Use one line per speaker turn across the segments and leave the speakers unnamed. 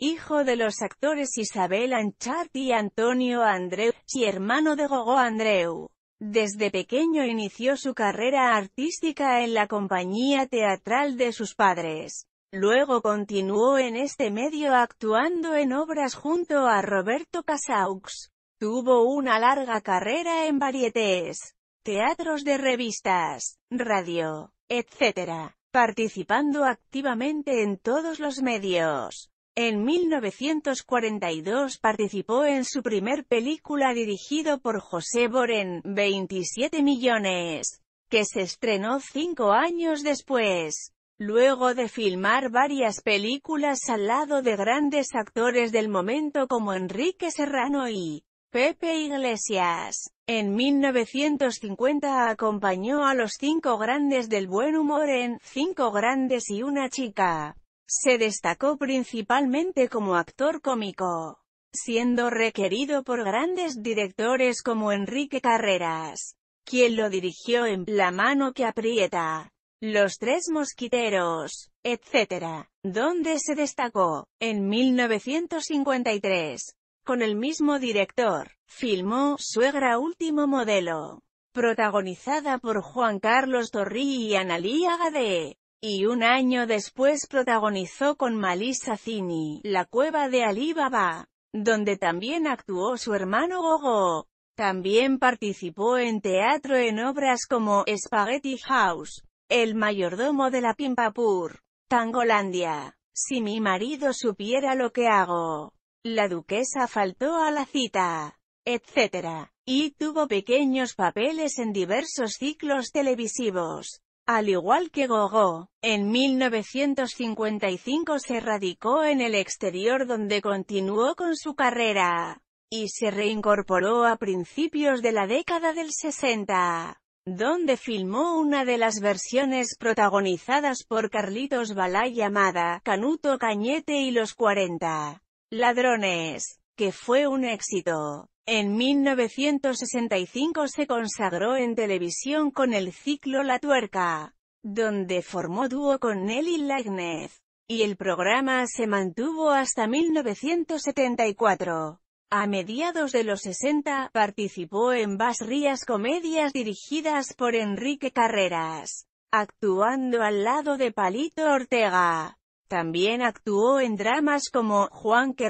hijo de los actores Isabel Anchart y Antonio Andreu, y hermano de Gogo Andreu. Desde pequeño inició su carrera artística en la compañía teatral de sus padres. Luego continuó en este medio actuando en obras junto a Roberto Casaux. Tuvo una larga carrera en varietés, teatros de revistas, radio, etc., participando activamente en todos los medios. En 1942 participó en su primer película dirigido por José Boren, 27 millones, que se estrenó cinco años después. Luego de filmar varias películas al lado de grandes actores del momento como Enrique Serrano y Pepe Iglesias, en 1950 acompañó a los cinco grandes del buen humor en Cinco grandes y una chica. Se destacó principalmente como actor cómico, siendo requerido por grandes directores como Enrique Carreras, quien lo dirigió en La mano que aprieta, Los tres mosquiteros, etc., donde se destacó, en 1953, con el mismo director, filmó Suegra Último Modelo, protagonizada por Juan Carlos Torri y Analía Gade. Y un año después protagonizó con Malisa Zini, La cueva de Alibaba, donde también actuó su hermano Gogo. También participó en teatro en obras como Spaghetti House, El mayordomo de la Pimpapur, Tangolandia, Si mi marido supiera lo que hago, La duquesa faltó a la cita, etc. Y tuvo pequeños papeles en diversos ciclos televisivos. Al igual que Gogo, en 1955 se radicó en el exterior donde continuó con su carrera, y se reincorporó a principios de la década del 60, donde filmó una de las versiones protagonizadas por Carlitos Balá llamada Canuto Cañete y los 40 Ladrones, que fue un éxito. En 1965 se consagró en televisión con el ciclo La Tuerca, donde formó dúo con Nelly Lagnez, y el programa se mantuvo hasta 1974. A mediados de los 60, participó en Rías comedias dirigidas por Enrique Carreras, actuando al lado de Palito Ortega. También actuó en dramas como Juan que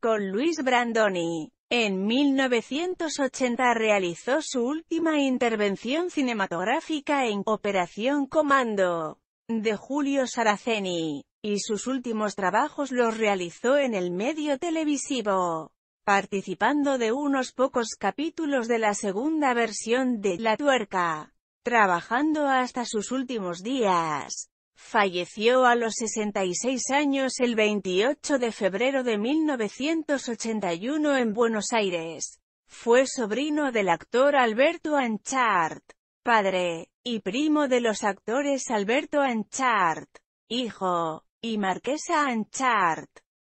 con Luis Brandoni. En 1980 realizó su última intervención cinematográfica en Operación Comando de Julio Saraceni, y sus últimos trabajos los realizó en el medio televisivo, participando de unos pocos capítulos de la segunda versión de La Tuerca, trabajando hasta sus últimos días. Falleció a los 66 años el 28 de febrero de 1981 en Buenos Aires. Fue sobrino del actor Alberto Anchart, padre, y primo de los actores Alberto Anchart, hijo, y Marquesa Anchart.